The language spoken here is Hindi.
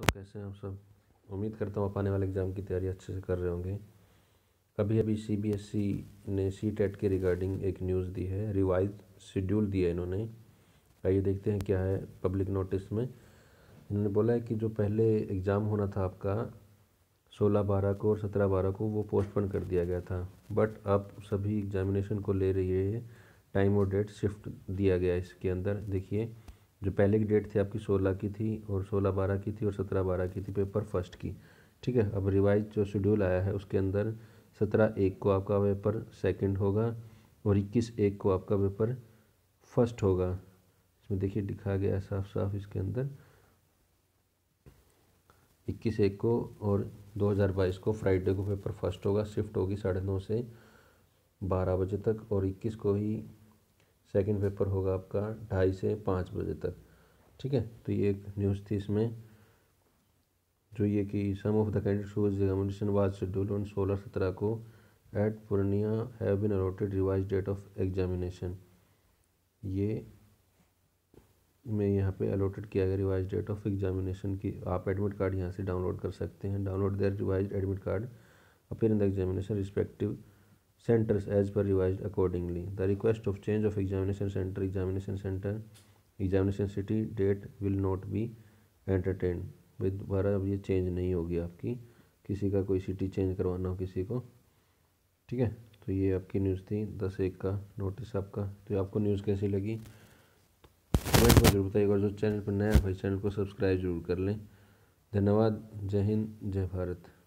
दोस्तों कैसे हैं आप सब उम्मीद करता हूँ आप आने वाले एग्ज़ाम की तैयारी अच्छे से कर रहे होंगे अभी अभी सीबीएसई e ने सी टेट e के रिगार्डिंग एक न्यूज़ दी है रिवाइज शेड्यूल दिया है इन्होंने आइए देखते हैं क्या है पब्लिक नोटिस में इन्होंने बोला है कि जो पहले एग्ज़ाम होना था आपका सोलह बारह को और सत्रह बारह को वो पोस्टपोन कर दिया गया था बट अब सभी एग्जामिनेशन को ले रही है टाइम और डेट शिफ्ट दिया गया इसके अंदर देखिए जो पहले की डेट थी आपकी सोलह की थी और सोलह बारह की थी और सत्रह बारह की थी पेपर फर्स्ट की ठीक है अब रिवाइज जो शेड्यूल आया है उसके अंदर सत्रह एक को आपका पेपर सेकंड होगा और इक्कीस एक को आपका पेपर फर्स्ट होगा इसमें देखिए दिखा गया है साफ साफ इसके अंदर इक्कीस एक को और 2022 को फ्राइडे को पेपर फर्स्ट होगा शिफ्ट होगी साढ़े नौ से बारह बजे तक और इक्कीस को ही सेकंड पेपर होगा आपका ढाई से पाँच बजे तक ठीक है तो ये एक न्यूज़ थी इसमें जो ये कि some of the candidate whose examination was schedule on सोलह सत्रह को at Purnia have been allotted revise date of examination ये में यहाँ पे अलॉटेड किया गया रिवाइज डेट ऑफ एग्जामिनेशन की आप एडमिट कार्ड यहाँ से डाउनलोड कर सकते हैं download their revise admit card appear in the examination respective centers as per revised accordingly the request of change of examination center examination center examination city date will not be entertain भाई दोबारा अब ये चेंज नहीं होगी आपकी किसी का कोई सिटी चेंज करवाना हो किसी को ठीक है तो ये आपकी न्यूज़ थी दस एक का नोटिस आपका तो आपको न्यूज़ कैसी लगी कमेंट में जरूर बताइएगा और जो चैनल पर नया है भाई चैनल को सब्सक्राइब जरूर कर लें धन्यवाद जय हिंद जय भारत